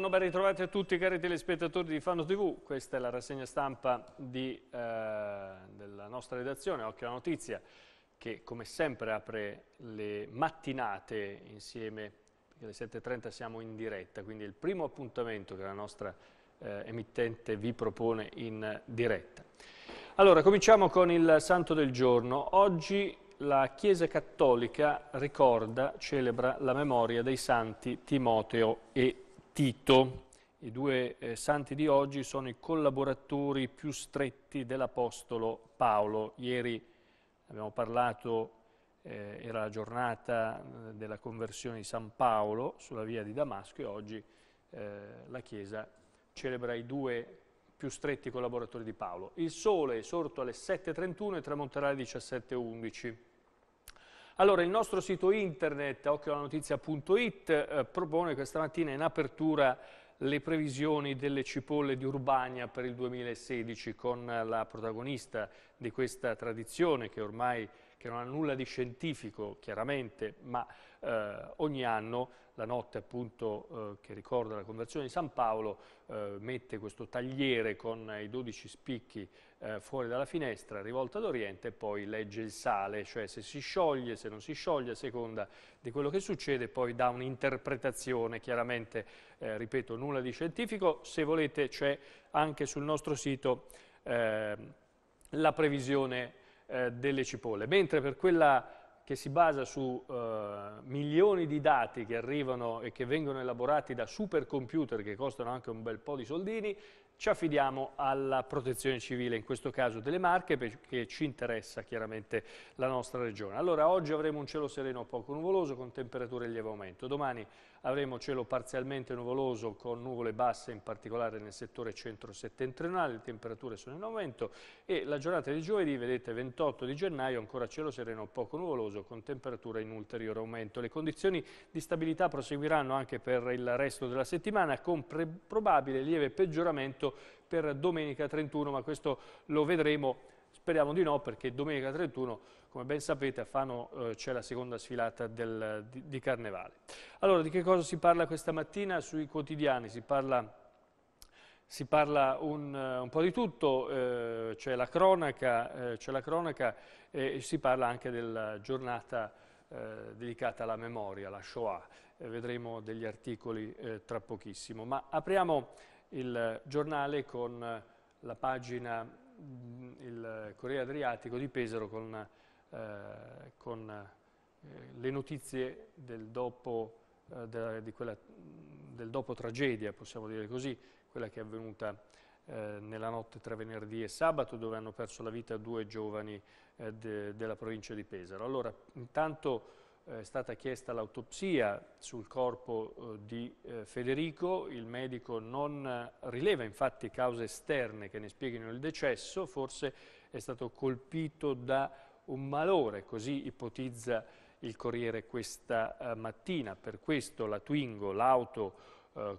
Buongiorno, ben ritrovati a tutti cari telespettatori di Fano TV, questa è la rassegna stampa di, eh, della nostra redazione Occhio alla Notizia che come sempre apre le mattinate insieme, perché alle 7.30 siamo in diretta, quindi è il primo appuntamento che la nostra eh, emittente vi propone in diretta. Allora, cominciamo con il Santo del Giorno. Oggi la Chiesa Cattolica ricorda, celebra la memoria dei santi Timoteo e Tito. I due eh, santi di oggi sono i collaboratori più stretti dell'Apostolo Paolo. Ieri abbiamo parlato, eh, era la giornata eh, della conversione di San Paolo sulla via di Damasco e oggi eh, la Chiesa celebra i due più stretti collaboratori di Paolo. Il sole è sorto alle 7.31 e tramonterà alle 17.11. Allora, il nostro sito internet, occhiolanotizia.it, eh, propone questa mattina in apertura le previsioni delle cipolle di Urbania per il 2016 con la protagonista di questa tradizione che ormai che non ha nulla di scientifico, chiaramente, ma eh, ogni anno, la notte appunto eh, che ricorda la conversione di San Paolo, eh, mette questo tagliere con i 12 spicchi eh, fuori dalla finestra, rivolta ad oriente, e poi legge il sale, cioè se si scioglie, se non si scioglie, a seconda di quello che succede, poi dà un'interpretazione, chiaramente, eh, ripeto, nulla di scientifico, se volete c'è anche sul nostro sito ehm, la previsione eh, delle cipolle, mentre per quella che si basa su eh, milioni di dati che arrivano e che vengono elaborati da supercomputer che costano anche un bel po' di soldini, ci affidiamo alla protezione civile, in questo caso delle Marche, perché ci interessa chiaramente la nostra regione. Allora oggi avremo un cielo sereno poco nuvoloso con temperature in lieve aumento, domani avremo cielo parzialmente nuvoloso con nuvole basse in particolare nel settore centro-settentrionale, le temperature sono in aumento e la giornata di giovedì, vedete 28 di gennaio, ancora cielo sereno poco nuvoloso con temperature in ulteriore aumento. Le condizioni di stabilità proseguiranno anche per il resto della settimana con probabile lieve peggioramento per domenica 31, ma questo lo vedremo Speriamo di no perché domenica 31, come ben sapete, a Fano eh, c'è la seconda sfilata del, di, di Carnevale. Allora, di che cosa si parla questa mattina? Sui quotidiani si parla si parla un, eh, un, po' di tutto, eh, c'è la cronaca, eh, la cronaca eh, e si parla anche della giornata eh, dedicata alla memoria, la Shoah. Eh, vedremo degli articoli tra pochissimo. Ma apriamo il giornale con la pagina Mm, il Corriere Adriatico di Pesaro con, eh, con eh, le notizie del dopo, eh, della, quella, mm, del dopo, tragedia, possiamo dire così, quella che è avvenuta eh, nella notte tra venerdì e sabato dove hanno perso la vita due giovani eh, de, della provincia di Pesaro. Allora, intanto eh, è stata chiesta l'autopsia sul corpo eh, di eh, Federico, il medico non rileva infatti cause esterne che ne spieghino il decesso, forse è stato colpito da un malore, così ipotizza il Corriere questa mattina. Per questo la Twingo, l'auto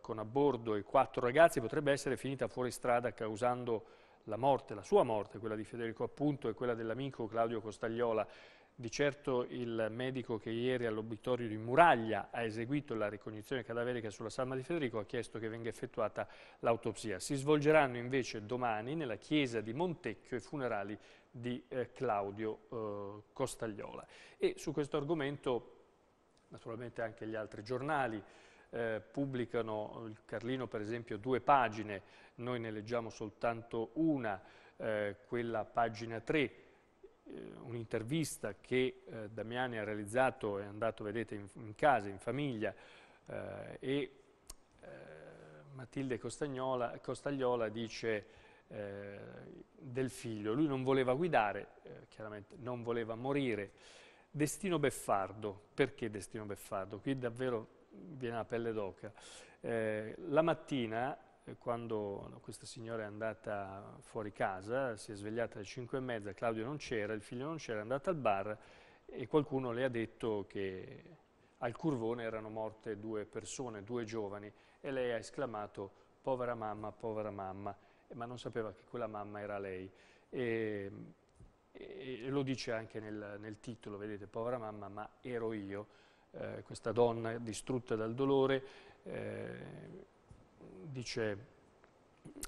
con a bordo i quattro ragazzi, potrebbe essere finita fuori strada causando la morte, la sua morte, quella di Federico appunto e quella dell'amico Claudio Costagliola di certo il medico che ieri all'obitorio di Muraglia ha eseguito la ricognizione cadaverica sulla salma di Federico ha chiesto che venga effettuata l'autopsia. Si svolgeranno invece domani nella chiesa di Montecchio i funerali di eh, Claudio eh, Costagliola. E su questo argomento naturalmente anche gli altri giornali eh, pubblicano, eh, il Carlino per esempio due pagine, noi ne leggiamo soltanto una, eh, quella pagina 3 eh, un'intervista che eh, Damiani ha realizzato, è andato, vedete, in, in casa, in famiglia, eh, e Matilde Costagnola, Costagliola dice eh, del figlio, lui non voleva guidare, eh, chiaramente non voleva morire. Destino Beffardo, perché Destino Beffardo? Qui davvero viene la pelle d'oca. Eh, la mattina quando questa signora è andata fuori casa, si è svegliata alle 5 e mezza, Claudio non c'era, il figlio non c'era, è andata al bar e qualcuno le ha detto che al curvone erano morte due persone, due giovani, e lei ha esclamato povera mamma, povera mamma, ma non sapeva che quella mamma era lei. E, e, lo dice anche nel, nel, titolo, vedete, povera mamma, ma ero io, eh, questa donna distrutta dal dolore, eh, dice,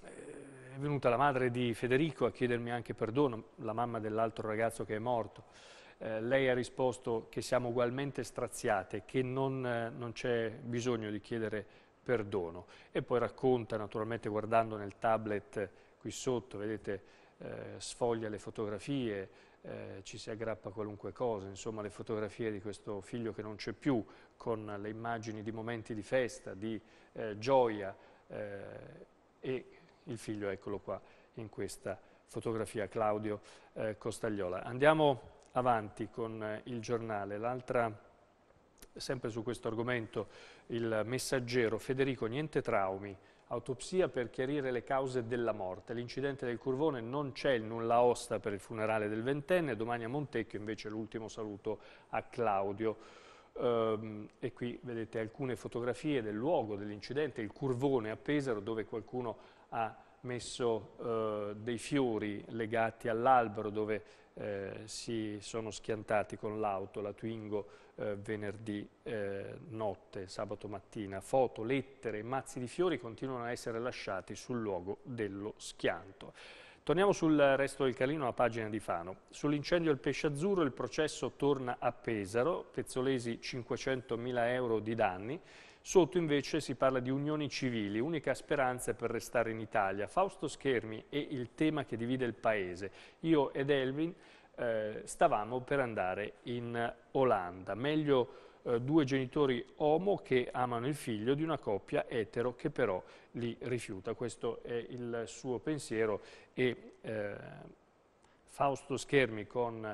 è venuta la madre di Federico a chiedermi anche perdono, la mamma dell'altro ragazzo che è morto. Eh, lei ha risposto che siamo ugualmente straziate, che non, eh, non c'è bisogno di chiedere perdono. E poi racconta, naturalmente guardando nel tablet qui sotto, vedete, eh, sfoglia le fotografie, eh, ci si aggrappa a qualunque cosa, insomma le fotografie di questo figlio che non c'è più, con le immagini di momenti di festa, di eh, gioia, eh, e il figlio, eccolo qua, in questa fotografia, Claudio eh, Costagliola. Andiamo avanti con eh, il giornale. L'altra sempre su questo argomento, il messaggero Federico Niente Traumi, autopsia per chiarire le cause della morte. L'incidente del Curvone non c'è il nulla osta per il funerale del ventenne, domani a Montecchio invece l'ultimo saluto a Claudio. Ehm, e qui vedete alcune fotografie del luogo dell'incidente, il curvone a Pesaro dove qualcuno ha messo eh, dei fiori legati all'albero dove eh, si sono schiantati con l'auto, la Twingo, eh, venerdì eh, notte, sabato mattina. Foto, lettere, mazzi di fiori continuano a essere lasciati sul luogo dello schianto. Torniamo sul resto del Calino, a pagina di Fano. Sull'incendio del pesce azzurro il processo torna a Pesaro, Pezzolesi 500.000 euro di danni. Sotto invece si parla di unioni civili, unica speranza per restare in Italia. Fausto Schermi è il tema che divide il paese. Io ed Elvin eh, stavamo per andare in Olanda. Meglio eh, due genitori homo che amano il figlio di una coppia etero che però li rifiuta. Questo è il suo pensiero e eh, Fausto Schermi con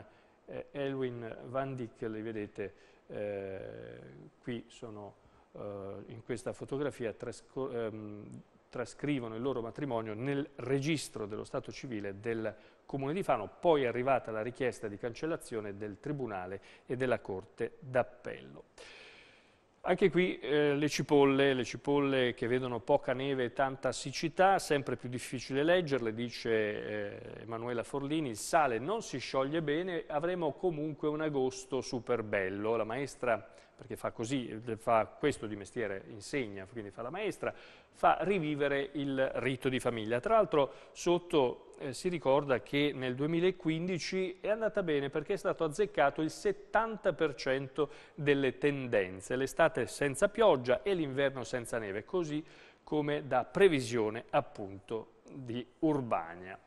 eh, Elwin Van Dyck, li vedete eh, qui sono eh, in questa fotografia trascorrente ehm, trascrivono il loro matrimonio nel registro dello Stato civile del Comune di Fano, poi è arrivata la richiesta di cancellazione del Tribunale e della Corte d'Appello. Anche qui eh, le cipolle, le cipolle che vedono poca neve e tanta siccità, sempre più difficile leggerle, dice eh, Emanuela Forlini, il sale non si scioglie bene, avremo comunque un agosto super bello. La maestra perché fa così, eh, fa questo di mestiere, insegna, quindi fa la maestra, fa rivivere il rito di famiglia. Tra l'altro sotto eh, si ricorda che nel 2015 è andata bene perché è stato azzeccato il 70% delle tendenze, l'estate senza pioggia e l'inverno senza neve, così come da previsione appunto di Urbania.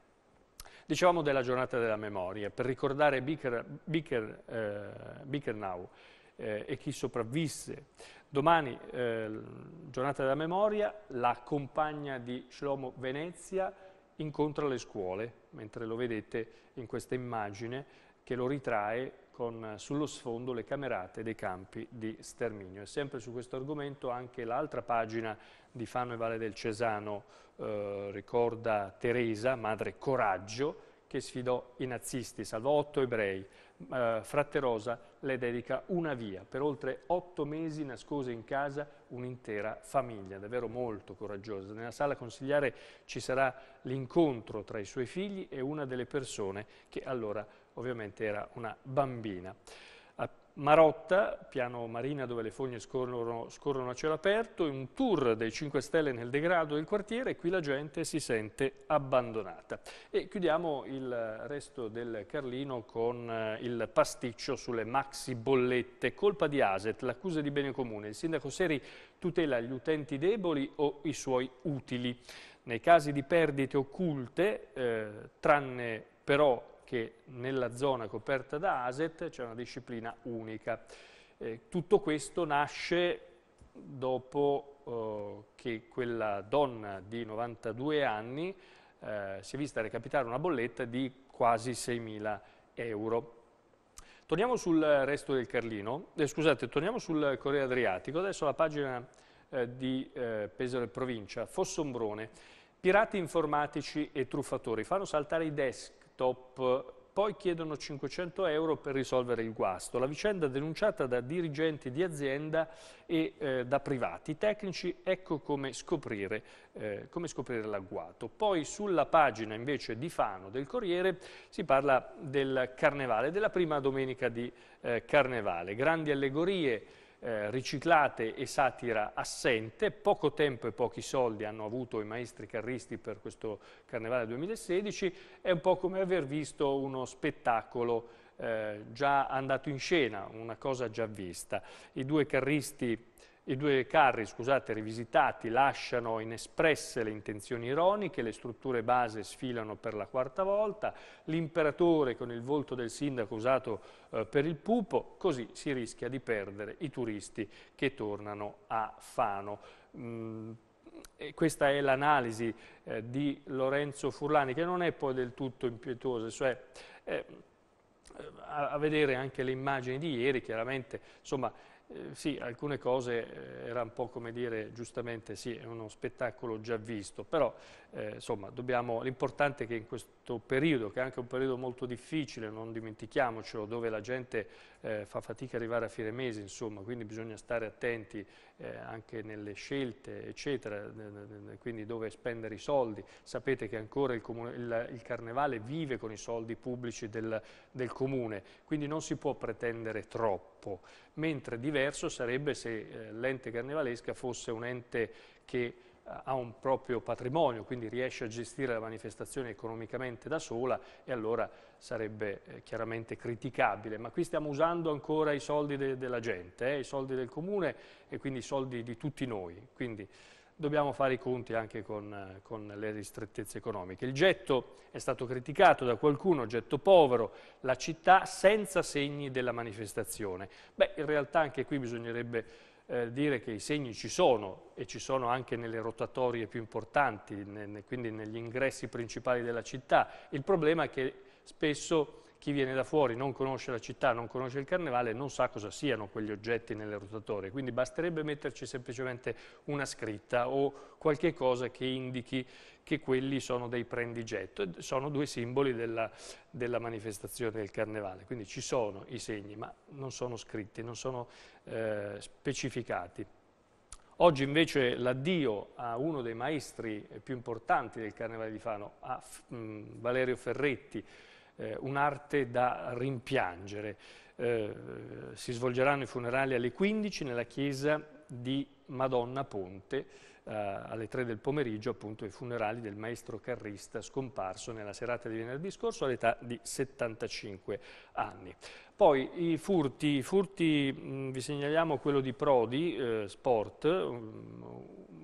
Dicevamo della giornata della memoria, per ricordare eh, Bickernau, Biker, eh, eh, e chi sopravvisse. Domani, eh, giornata della memoria, la compagna di Shlomo Venezia incontra le scuole, mentre lo vedete in questa immagine che lo ritrae con sullo sfondo le camerate dei campi di sterminio. E sempre su questo argomento anche l'altra pagina di Fano e Valle del Cesano eh, ricorda Teresa, madre coraggio, che sfidò i nazisti, salvò otto ebrei, eh, Rosa le dedica una via. Per oltre otto mesi nascose in casa un'intera famiglia, davvero molto coraggiosa. Nella sala consigliare ci sarà l'incontro tra i suoi figli e una delle persone che allora ovviamente era una bambina. Marotta, piano Marina dove le fogne scorrono, scorrono a cielo aperto, un tour dei 5 Stelle nel degrado del quartiere qui la gente si sente abbandonata. E chiudiamo il resto del Carlino con eh, il pasticcio sulle maxi bollette. Colpa di Aset, l'accusa di bene comune. Il sindaco Seri tutela gli utenti deboli o i suoi utili. Nei casi di perdite occulte, eh, tranne però che nella zona coperta da ASET c'è una disciplina unica. Eh, tutto questo nasce dopo eh, che quella donna di 92 anni eh, si è vista recapitare una bolletta di quasi 6.000 euro. Torniamo sul resto del Carlino, eh, scusate, torniamo sul Corriere Adriatico, adesso la pagina eh, di eh, Pesaro e Provincia, Fossombrone. Pirati informatici e truffatori fanno saltare i desk laptop, poi chiedono 500 euro per risolvere il guasto. La vicenda denunciata da dirigenti di azienda e eh, da privati tecnici, ecco come scoprire, eh, scoprire l'agguato. Poi sulla pagina invece di Fano del Corriere si parla del Carnevale, della prima domenica di eh, Carnevale. Grandi allegorie, eh, riciclate e satira assente, poco tempo e pochi soldi hanno avuto i maestri carristi per questo Carnevale 2016, è un po' come aver visto uno spettacolo eh, già andato in scena, una cosa già vista. I due carristi i due carri, scusate, rivisitati lasciano inespresse le intenzioni ironiche, le strutture base sfilano per la quarta volta, l'imperatore con il volto del sindaco usato eh, per il pupo, così si rischia di perdere i turisti che tornano a Fano. Mm. E questa è l'analisi eh, di Lorenzo Furlani, che non è poi del tutto impietosa, cioè, eh, a, a, vedere anche le immagini di ieri, chiaramente insomma, eh, sì, alcune cose eh, era un po' come dire, giustamente, sì, è uno spettacolo già visto, però eh, insomma, l'importante è che in questo periodo, che è anche un periodo molto difficile, non dimentichiamocelo, dove la gente eh, fa fatica ad arrivare a fine mese, insomma, quindi bisogna stare attenti anche nelle scelte, eccetera, quindi dove spendere i soldi. Sapete che ancora il, comune, il, il Carnevale vive con i soldi pubblici del, del Comune, quindi non si può pretendere troppo troppo, mentre diverso sarebbe se eh, l'ente carnevalesca fosse un ente che eh, ha un proprio patrimonio, quindi riesce a gestire la manifestazione economicamente da sola e allora sarebbe eh, chiaramente criticabile. Ma qui stiamo usando ancora i soldi de della gente, eh, i soldi del comune e quindi i soldi di tutti noi. Quindi, dobbiamo fare i conti anche con, eh, con, le ristrettezze economiche. Il getto è stato criticato da qualcuno, getto povero, la città senza segni della manifestazione. Beh, in realtà anche qui bisognerebbe eh, dire che i segni ci sono e ci sono anche nelle rotatorie più importanti, ne, ne, quindi negli ingressi principali della città. Il problema è che spesso chi viene da fuori non conosce la città, non conosce il carnevale, non sa cosa siano quegli oggetti nelle rotatorie, quindi basterebbe metterci semplicemente una scritta o qualche cosa che indichi che quelli sono dei prendigetto, sono due simboli della, della manifestazione del carnevale, quindi ci sono i segni, ma non sono scritti, non sono eh, specificati. Oggi invece l'addio a uno dei maestri più importanti del Carnevale di Fano, a Valerio Ferretti, eh, un'arte da rimpiangere. Eh, si svolgeranno i funerali alle 15 nella chiesa di Madonna Ponte, eh, alle 3 del pomeriggio appunto i funerali del maestro carrista scomparso nella serata di venerdì scorso all'età di 75 anni. Poi i furti, i furti mh, mm, vi segnaliamo quello di Prodi, eh, Sport, mm,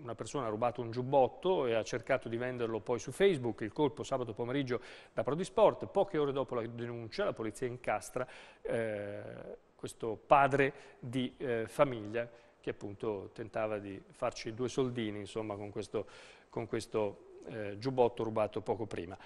una persona ha rubato un giubbotto e ha cercato di venderlo poi su Facebook, il colpo sabato pomeriggio da Prodi Sport, poche ore dopo la denuncia la polizia incastra eh, questo padre di eh, famiglia che appunto tentava di farci due soldini insomma, con questo, con questo eh, giubbotto rubato poco prima.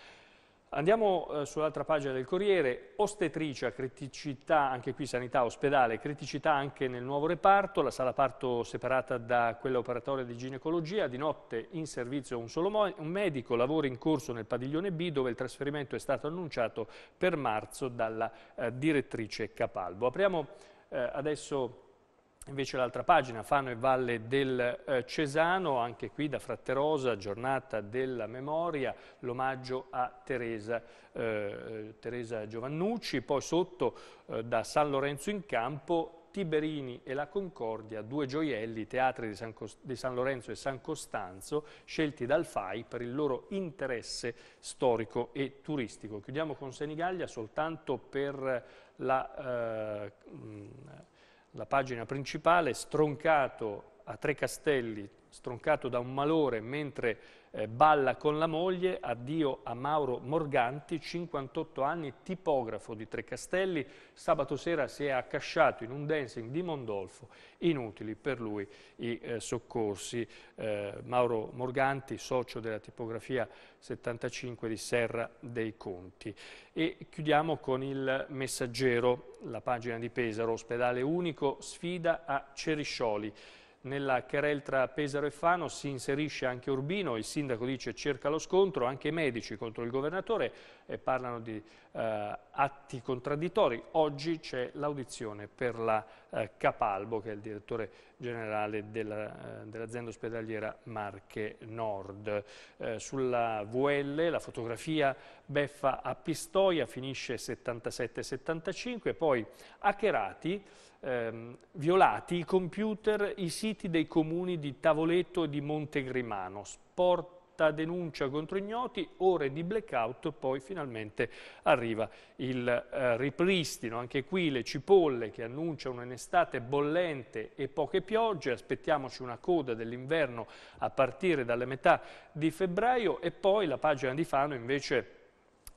Andiamo eh, sull'altra pagina del Corriere, ostetricia, criticità, anche qui sanità, ospedale, criticità anche nel nuovo reparto, la sala parto separata da quella operatoria di ginecologia, di notte in servizio un solo un medico, lavori in corso nel padiglione B dove il trasferimento è stato annunciato per marzo dalla eh, direttrice Capalbo. Apriamo eh, adesso Invece l'altra pagina, Fano e Valle del eh, Cesano, anche qui da Fratterosa, giornata della memoria, l'omaggio a Teresa, eh, eh Teresa, Giovannucci, poi sotto eh, da San Lorenzo in Campo, Tiberini e la Concordia, due gioielli, teatri di San, di San Lorenzo e San Costanzo, scelti dal FAI per il loro interesse storico e turistico. Chiudiamo con Senigallia soltanto per la eh, la pagina principale, stroncato a tre castelli stroncato da un malore mentre eh, balla con la moglie, addio a Mauro Morganti, 58 anni, tipografo di Trecastelli, sabato sera si è accasciato in un dancing di Mondolfo, inutili per lui i eh, soccorsi. Eh, Mauro Morganti, socio della tipografia 75 di Serra dei Conti. E chiudiamo con il messaggero, la pagina di Pesaro, ospedale unico, sfida a Ceriscioli nella querel tra Pesaro e Fano si inserisce anche Urbino, il sindaco dice cerca lo scontro, anche i medici contro il governatore, e parlano di eh, atti contraddittori. Oggi c'è l'audizione per la eh, Capalbo, che è il direttore generale eh, dell'azienda eh, dell ospedaliera Marche Nord. Eh, sulla VL la fotografia beffa a Pistoia finisce 77-75, poi hackerati, ehm, violati i computer, i siti dei comuni di Tavoletto e di Montegrimano, sport denuncia contro ignoti, ore di blackout, poi finalmente arriva il eh, ripristino. Anche qui le cipolle che annunciano un'estate bollente e poche piogge, aspettiamoci una coda dell'inverno a partire dalle metà di febbraio e poi la pagina di Fano invece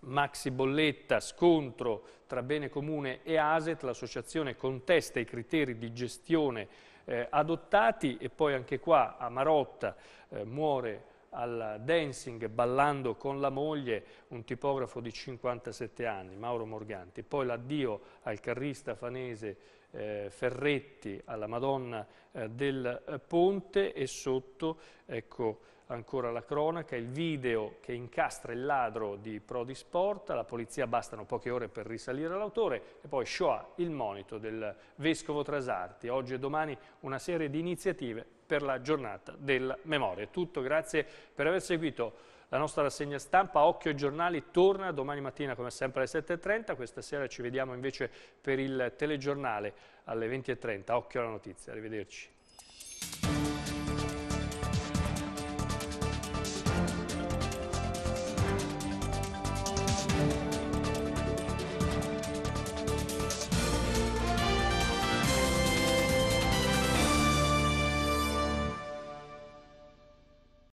maxi bolletta, scontro tra Bene Comune e ASET, l'associazione contesta i criteri di gestione eh, adottati e poi anche qua a Marotta eh, muore al dancing ballando con la moglie, un tipografo di 57 anni, Mauro Morganti, poi l'addio al carrista fanese eh, Ferretti alla Madonna eh, del eh, Ponte e sotto, ecco ancora la cronaca, il video che incastra il ladro di Prodi Sport, la polizia bastano poche ore per risalire l'autore e poi Shoah, il monito del Vescovo Trasarti. Oggi e domani una serie di iniziative per la giornata della memoria. È tutto, grazie per aver seguito la nostra rassegna stampa. Occhio ai giornali torna domani mattina come sempre alle 7.30, questa sera ci vediamo invece per il telegiornale alle 20.30. Occhio alla notizia, arrivederci.